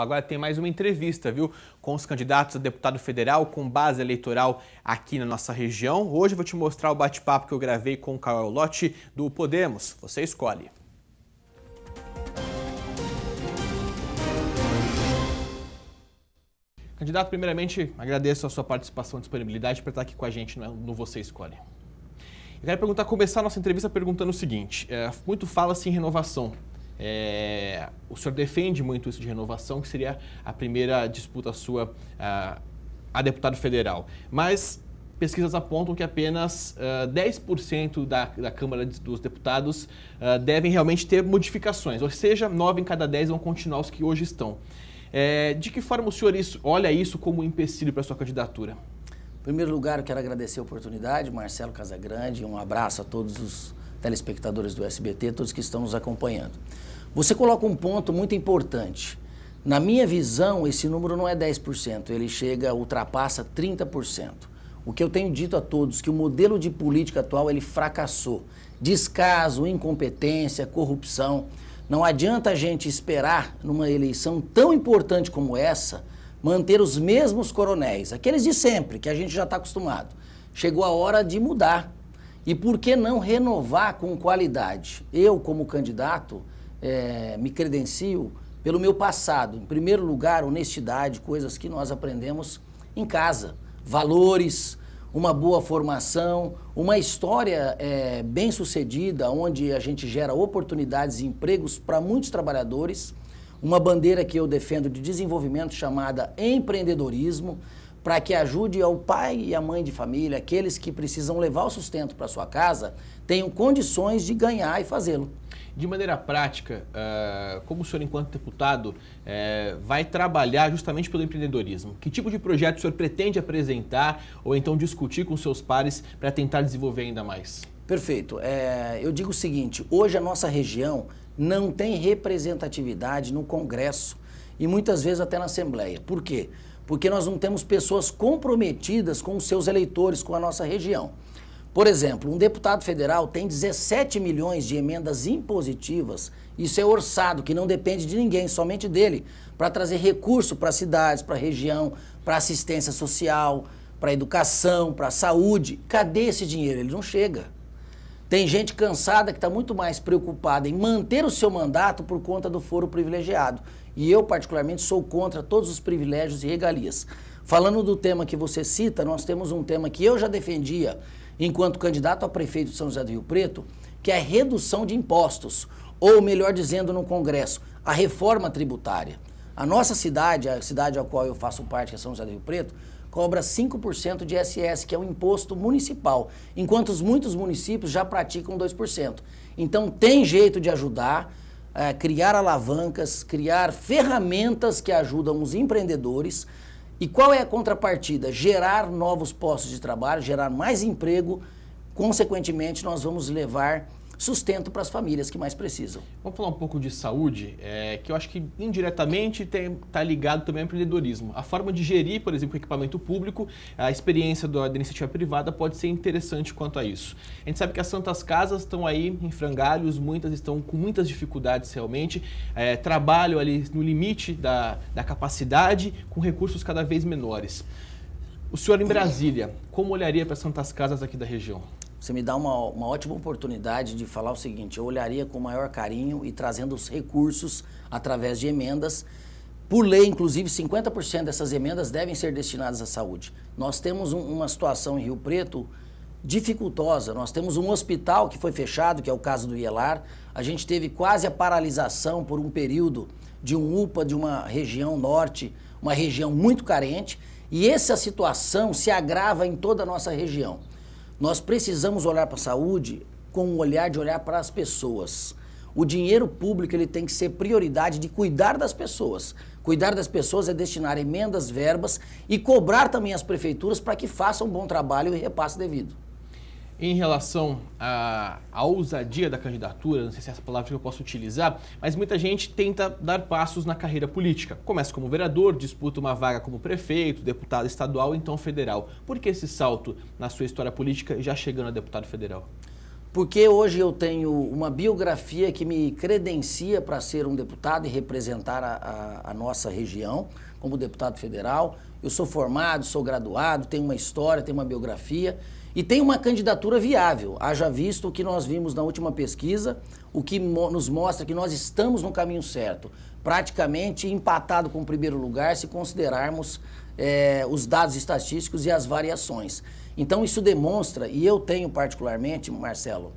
Agora tem mais uma entrevista, viu, com os candidatos a deputado federal com base eleitoral aqui na nossa região. Hoje eu vou te mostrar o bate-papo que eu gravei com o Carol Lotti do Podemos. Você escolhe. Candidato, primeiramente agradeço a sua participação e disponibilidade para estar aqui com a gente no Você Escolhe. Eu quero perguntar, começar a nossa entrevista perguntando o seguinte: é, muito fala-se em renovação é, o senhor defende muito isso de renovação, que seria a primeira disputa sua a, ah, a deputado federal. Mas pesquisas apontam que apenas uh, ah, 10% da, da Câmara de, dos Deputados uh, devem realmente ter modificações, ou seja, 9 em cada 10 vão continuar os que hoje estão. É, de que forma o senhor isso, olha isso como um empecilho para a sua candidatura? Em primeiro lugar, eu quero agradecer a oportunidade, Marcelo Casagrande, um abraço a todos os telespectadores do SBT, todos que estão nos acompanhando. Você coloca um ponto muito importante. Na minha visão, esse número não é 10%, ele chega, ultrapassa 30%. O que eu tenho dito a todos que o modelo de política atual ele fracassou. Descaso, incompetência, corrupção. Não adianta a gente esperar numa eleição tão importante como essa manter os mesmos coronéis, aqueles de sempre, que a gente já está acostumado. Chegou a hora de mudar. E por que não renovar com qualidade? Eu, como candidato, é, me credencio pelo meu passado. Em primeiro lugar, honestidade, coisas que nós aprendemos em casa, valores, uma boa formação, uma história é, bem sucedida, onde a gente gera oportunidades e empregos para muitos trabalhadores, uma bandeira que eu defendo de desenvolvimento chamada empreendedorismo, para que ajude ao pai e à mãe de família, aqueles que precisam levar o sustento para sua casa, tenham condições de ganhar e fazê-lo. De maneira prática, ah, como o senhor, enquanto deputado, eh, vai trabalhar justamente pelo empreendedorismo? Que tipo de projeto o senhor pretende apresentar ou então discutir com seus pares para tentar desenvolver ainda mais? Perfeito. É, eu digo o seguinte: hoje a nossa região não tem representatividade no Congresso e muitas vezes até na Assembleia. Por quê? porque nós não temos pessoas comprometidas com os seus eleitores, com a nossa região. Por exemplo, um deputado federal tem 17 milhões de emendas impositivas, isso é orçado, que não depende de ninguém, somente dele, para trazer recurso para cidades, para região, para assistência social, para educação, para saúde. Cadê esse dinheiro? Ele não chega. Tem gente cansada que está muito mais preocupada em manter o seu mandato por conta do foro privilegiado. E eu, particularmente, sou contra todos os privilégios e regalias. Falando do tema que você cita, nós temos um tema que eu já defendia enquanto candidato a prefeito de São José do Rio Preto, que é a redução de impostos, ou melhor dizendo, no Congresso, a reforma tributária. A nossa cidade, a cidade a qual eu faço parte, que é São José do Rio Preto, cobra 5% de ISS, que é um imposto municipal, enquanto muitos municípios já praticam 2%. Então tem jeito de ajudar, é, criar alavancas, criar ferramentas que ajudam os empreendedores. E qual é a contrapartida? Gerar novos postos de trabalho, gerar mais emprego. Consequentemente, nós vamos levar sustento para as famílias que mais precisam. Vamos falar um pouco de saúde, é, que eu acho que indiretamente está ligado também ao empreendedorismo. A forma de gerir, por exemplo, o equipamento público, a experiência da, da iniciativa privada pode ser interessante quanto a isso. A gente sabe que as Santas Casas estão aí em frangalhos, muitas estão com muitas dificuldades realmente, é, trabalham ali no limite da, da capacidade, com recursos cada vez menores. O senhor em Brasília, como olharia para as Santas Casas aqui da região? Você me dá uma, uma ótima oportunidade de falar o seguinte: eu olharia com maior carinho e trazendo os recursos através de emendas. Por lei, inclusive, 50% dessas emendas devem ser destinadas à saúde. Nós temos um, uma situação em Rio Preto dificultosa. Nós temos um hospital que foi fechado, que é o caso do Ielar. A gente teve quase a paralisação por um período de um UPA de uma região norte, uma região muito carente. E essa situação se agrava em toda a nossa região. Nós precisamos olhar para a saúde com um olhar de olhar para as pessoas. O dinheiro público ele tem que ser prioridade de cuidar das pessoas. Cuidar das pessoas é destinar emendas, verbas e cobrar também as prefeituras para que façam um bom trabalho e repasse devido em relação à, à ousadia da candidatura, não sei se é essa palavra que eu posso utilizar, mas muita gente tenta dar passos na carreira política. Começa como vereador, disputa uma vaga como prefeito, deputado estadual, então federal. Por que esse salto na sua história política já chegando a deputado federal? Porque hoje eu tenho uma biografia que me credencia para ser um deputado e representar a, a, a nossa região como deputado federal. Eu sou formado, sou graduado, tenho uma história, tenho uma biografia. E tem uma candidatura viável, haja visto o que nós vimos na última pesquisa, o que nos mostra que nós estamos no caminho certo, praticamente empatado com o primeiro lugar, se considerarmos é, os dados estatísticos e as variações. Então, isso demonstra, e eu tenho particularmente, Marcelo,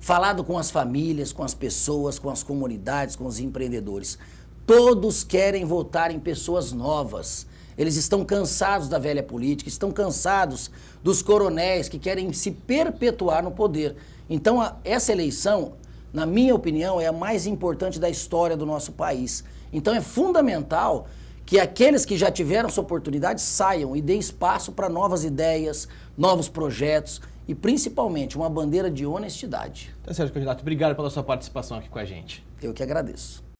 falado com as famílias, com as pessoas, com as comunidades, com os empreendedores. Todos querem votar em pessoas novas eles estão cansados da velha política, estão cansados dos coronéis que querem se perpetuar no poder. Então, a, essa eleição, na minha opinião, é a mais importante da história do nosso país. Então, é fundamental que aqueles que já tiveram sua oportunidade saiam e deem espaço para novas ideias, novos projetos e, principalmente, uma bandeira de honestidade. Tá certo, candidato. Obrigado pela sua participação aqui com a gente. Eu que agradeço.